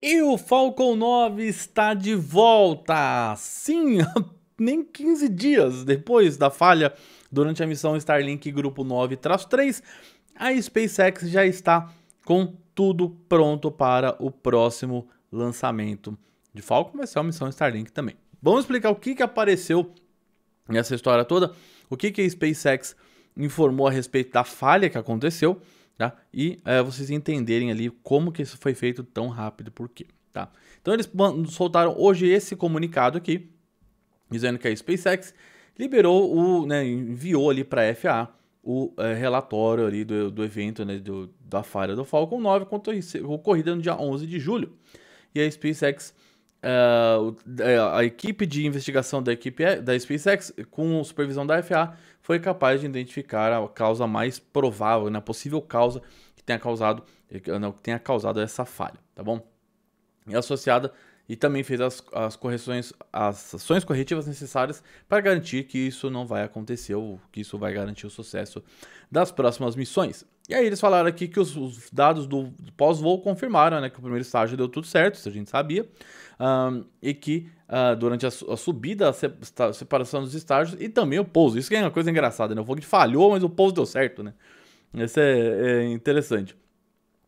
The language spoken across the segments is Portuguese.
E o Falcon 9 está de volta! Sim, nem 15 dias depois da falha durante a missão Starlink Grupo 9-3, a SpaceX já está com tudo pronto para o próximo lançamento de Falcon, mas é uma missão Starlink também. Vamos explicar o que, que apareceu nessa história toda, o que, que a SpaceX informou a respeito da falha que aconteceu tá? E é, vocês entenderem ali como que isso foi feito tão rápido, por quê, tá? Então eles soltaram hoje esse comunicado aqui, dizendo que a SpaceX liberou o, né, enviou ali para a FAA o é, relatório ali do, do evento, né, do, da falha do Falcon 9 ocorrida no dia 11 de julho. E a SpaceX Uh, a equipe de investigação da equipe é, da SpaceX, com supervisão da FAA, foi capaz de identificar a causa mais provável, né, a possível causa que tenha causado, que tenha causado essa falha, tá bom? E associada e também fez as, as correções, as ações corretivas necessárias para garantir que isso não vai acontecer ou que isso vai garantir o sucesso das próximas missões. E aí eles falaram aqui que os, os dados do, do pós-voo confirmaram né, que o primeiro estágio deu tudo certo, isso a gente sabia um, e que uh, durante a, a, subida, a separação dos estágios e também o pouso. Isso que é uma coisa engraçada, né? O foguete falhou, mas o pouso deu certo, né? Isso é, é interessante.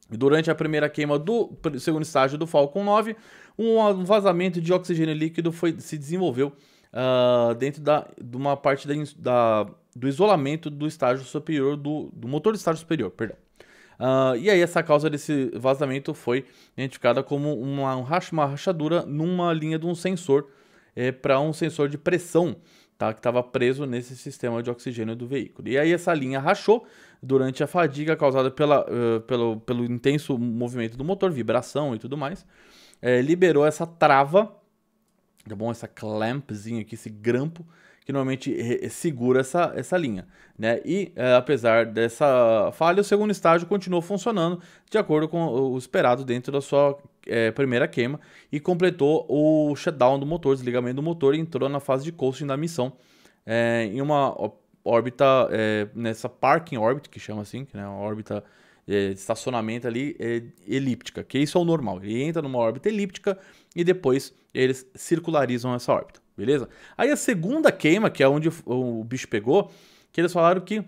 Durante a primeira queima do segundo estágio do Falcon 9, um vazamento de oxigênio líquido foi, se desenvolveu uh, dentro da, de uma parte da, da, do isolamento do estágio superior do, do motor do estágio superior, perdão. Uh, e aí essa causa desse vazamento foi identificada como uma, uma rachadura numa linha de um sensor é, para um sensor de pressão tá, que estava preso nesse sistema de oxigênio do veículo. E aí essa linha rachou durante a fadiga causada pela, uh, pelo, pelo intenso movimento do motor, vibração e tudo mais, é, liberou essa trava, tá bom? Essa clampzinha aqui, esse grampo, que normalmente segura essa, essa linha. Né? E é, apesar dessa falha, o segundo estágio continuou funcionando de acordo com o esperado dentro da sua é, primeira queima e completou o shutdown do motor, desligamento do motor e entrou na fase de coasting da missão é, em uma órbita, é, nessa parking orbit, que chama assim, que é uma órbita é, de estacionamento ali é, elíptica, que isso é o normal. Ele entra numa órbita elíptica e depois eles circularizam essa órbita beleza? Aí a segunda queima, que é onde o, o bicho pegou, que eles falaram que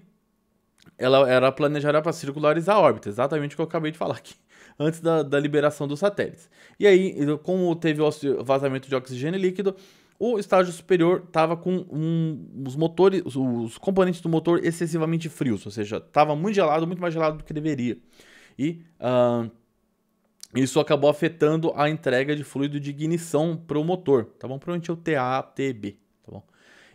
ela era planejada para circularizar a órbita, exatamente o que eu acabei de falar aqui, antes da, da liberação dos satélites. E aí, como teve o vazamento de oxigênio líquido, o estágio superior estava com um, os motores, os, os componentes do motor excessivamente frios, ou seja, estava muito gelado, muito mais gelado do que deveria. E uh, isso acabou afetando a entrega de fluido de ignição para o motor, tá bom? Provavelmente é o TATB, tá bom?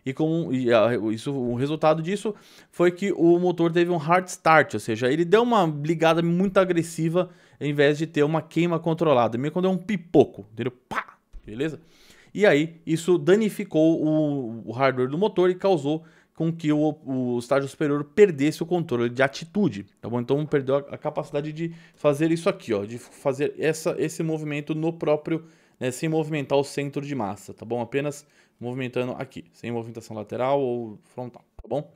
E com e a, ah, isso, o resultado disso foi que o motor teve um hard start, ou seja, ele deu uma ligada muito agressiva em vez de ter uma queima controlada, meio quando é um pipoco, entendeu? Pá, beleza? E aí isso danificou o, o hardware do motor e causou com que o, o estágio superior perdesse o controle de atitude, tá bom? Então perdeu a, a capacidade de fazer isso aqui, ó, de fazer essa, esse movimento no próprio, né, sem movimentar o centro de massa, tá bom? Apenas movimentando aqui, sem movimentação lateral ou frontal, tá bom?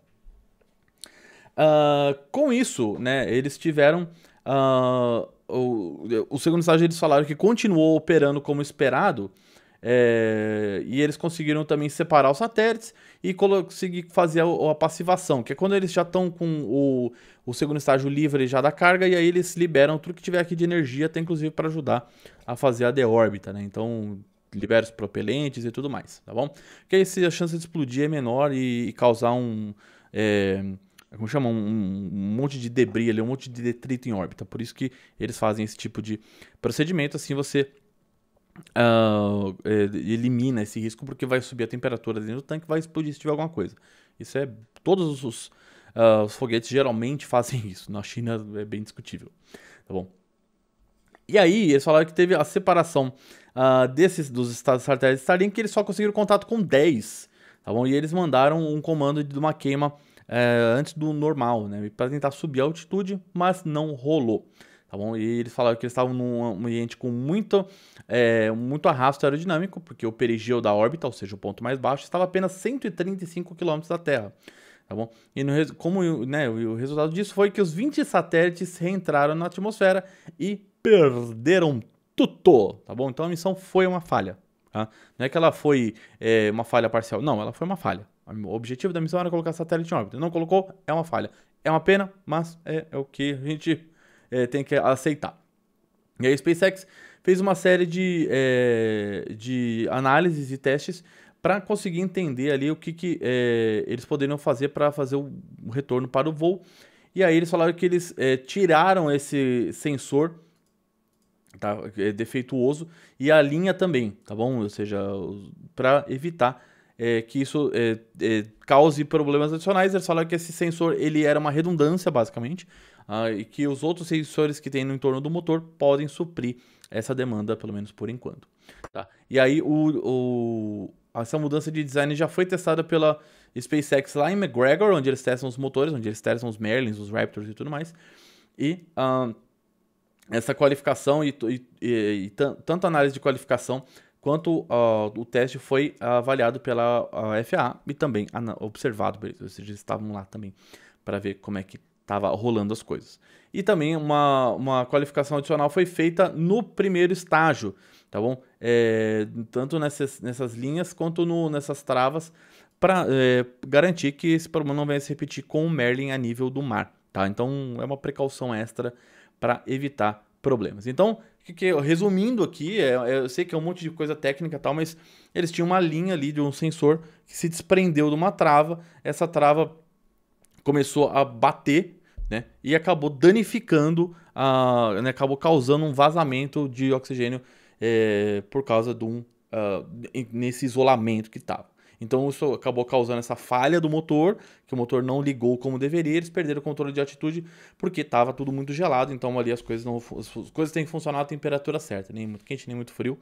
Uh, com isso, né, eles tiveram uh, o, o segundo estágio eles falaram que continuou operando como esperado, é, e eles conseguiram também separar os satélites e conseguir fazer a, a passivação, que é quando eles já estão com o, o segundo estágio livre já da carga, e aí eles liberam tudo que tiver aqui de energia, até inclusive para ajudar a fazer a deórbita, né? Então libera os propelentes e tudo mais, tá bom? Porque aí se a chance de explodir é menor e, e causar um. É, como chama? Um, um, monte de debris ali, um monte de detrito em órbita. Por isso que eles fazem esse tipo de procedimento, assim você uh, elimina esse risco porque vai subir a temperatura dentro do tanque, vai explodir se tiver alguma coisa. Isso é todos os, uh, os foguetes geralmente fazem isso. Na China é bem discutível, tá bom? E aí eles falaram que teve a separação uh, desses dos satélites Starlink que eles só conseguiram contato com 10, tá bom? E eles mandaram um comando de uma queima eh, antes do normal, né? Para tentar subir a altitude, mas não rolou tá bom? E eles falaram que eles estavam num ambiente com muito, é, muito arrasto aerodinâmico, porque o perigeu da órbita, ou seja, o ponto mais baixo, estava apenas 135 km da Terra, tá bom? E no, como né, o resultado disso foi que os 20 satélites reentraram na atmosfera e perderam tudo, tá bom? Então a missão foi uma falha, tá? Não é que ela foi é, uma falha parcial, não, ela foi uma falha. O objetivo da missão era colocar satélite em órbita. Não colocou, é uma falha. É uma pena, mas é, é o que a gente é, tem que aceitar. E aí a SpaceX fez uma série de, é, de análises e testes para conseguir entender ali o que, que é, eles poderiam fazer para fazer o retorno para o voo. E aí eles falaram que eles é, tiraram esse sensor tá, é defeituoso e a linha também, tá bom? Ou seja, para evitar é, que isso é, é, cause problemas adicionais, eles falaram que esse sensor ele era uma redundância basicamente ah, e que os outros sensores que tem no entorno do motor podem suprir essa demanda, pelo menos por enquanto. Tá? E aí, o, o, essa mudança de design já foi testada pela SpaceX lá em McGregor, onde eles testam os motores, onde eles testam os Merlins, os Raptors e tudo mais. E ah, essa qualificação e, e, e, e tanto análise de qualificação quanto uh, o teste foi avaliado pela uh, FAA e também observado Ou seja, eles estavam lá também para ver como é que estava rolando as coisas. E também uma, uma qualificação adicional foi feita no primeiro estágio, tá bom? É, tanto nessas, nessas linhas quanto no, nessas travas, para é, garantir que esse problema não venha se repetir com o Merlin a nível do mar, tá? Então é uma precaução extra para evitar problemas. Então, que, que, resumindo aqui, é, é, eu sei que é um monte de coisa técnica e tal, mas eles tinham uma linha ali de um sensor que se desprendeu de uma trava, essa trava começou a bater né? E acabou danificando, a, né? acabou causando um vazamento de oxigênio é, por causa de um, uh, nesse isolamento que estava. Então isso acabou causando essa falha do motor, que o motor não ligou como deveria, eles perderam o controle de altitude porque estava tudo muito gelado, então ali as coisas não as coisas têm que funcionar à temperatura certa, nem muito quente, nem muito frio,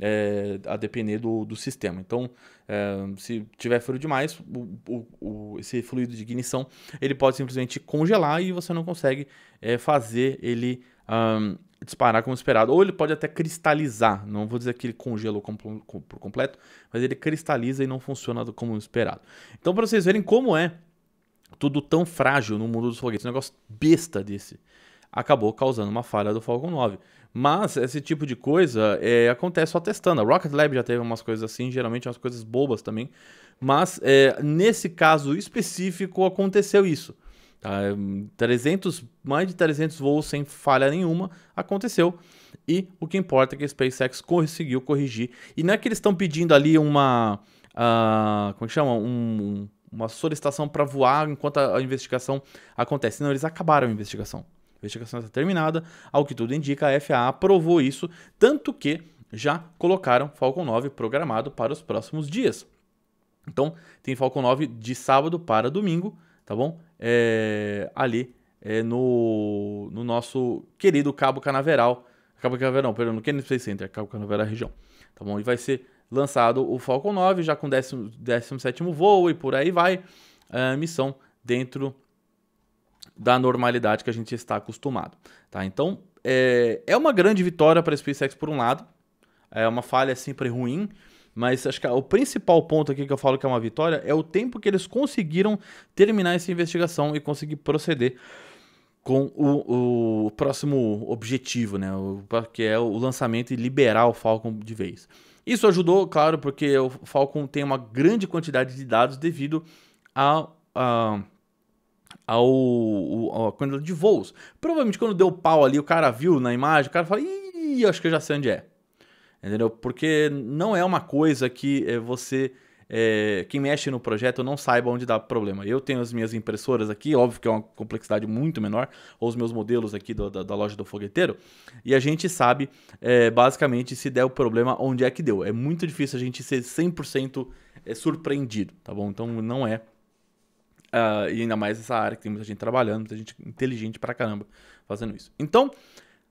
é, a depender do, do sistema. Então, é, se tiver frio demais, o, o, o, esse fluido de ignição ele pode simplesmente congelar e você não consegue é, fazer ele. Um, disparar como esperado. Ou ele pode até cristalizar. Não vou dizer que ele congelou com, por completo, mas ele cristaliza e não funciona como esperado. Então, para vocês verem como é tudo tão frágil no mundo dos foguetes, um negócio besta desse, acabou causando uma falha do Falcon 9. Mas esse tipo de coisa é, acontece só testando. A Rocket Lab já teve umas coisas assim, geralmente umas coisas bobas também. Mas é, nesse caso específico aconteceu isso. 300, mais de 300 voos sem falha nenhuma aconteceu. E o que importa é que a SpaceX conseguiu corrigir. E não é que eles estão pedindo ali uma. Uh, como é que chama? Um, uma solicitação para voar enquanto a, a investigação acontece. Não, eles acabaram a investigação. A investigação está terminada. Ao que tudo indica, a FAA aprovou isso. Tanto que já colocaram Falcon 9 programado para os próximos dias. Então, tem Falcon 9 de sábado para domingo tá bom? É, ali é, no, no nosso querido Cabo Canaveral. Cabo Canaveral, não perdão, no Kennedy Space Center, Cabo Canaveral região, tá bom? E vai ser lançado o Falcon 9, já com 17 voo e por aí vai. A é, missão dentro da normalidade que a gente está acostumado, tá? Então, é, é uma grande vitória para a SpaceX por um lado, é uma falha sempre ruim, mas acho que o principal ponto aqui que eu falo que é uma vitória é o tempo que eles conseguiram terminar essa investigação e conseguir proceder com o, o próximo objetivo, né? O, que é o lançamento e liberar o Falcon de vez. Isso ajudou, claro, porque o Falcon tem uma grande quantidade de dados devido a, a ao, a quantidade de voos. Provavelmente quando deu pau ali, o cara viu na imagem, o cara fala, ih, acho que eu já sei onde é entendeu? Porque não é uma coisa que é, você, é, quem mexe no projeto, não saiba onde dá problema. Eu tenho as minhas impressoras aqui, óbvio que é uma complexidade muito menor, ou os meus modelos aqui do, da, da, loja do fogueteiro, e a gente sabe, é, basicamente, se der o problema, onde é que deu. É muito difícil a gente ser 100% surpreendido, tá bom? Então não é Uh, e ainda mais essa área que tem muita gente trabalhando, muita gente inteligente pra caramba fazendo isso. Então,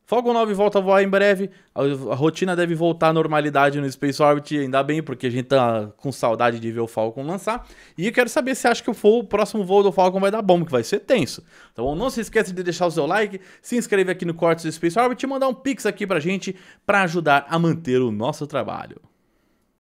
Falcon 9 volta a voar em breve. A, a, rotina deve voltar à normalidade no Space Orbit, ainda bem, porque a gente tá com saudade de ver o Falcon lançar. E eu quero saber se acha que o, o próximo voo do Falcon vai dar bom, que vai ser tenso. Então não se esqueça de deixar o seu like, se inscrever aqui no Cortes do Space Orbit e mandar um pix aqui pra gente para ajudar a manter o nosso trabalho.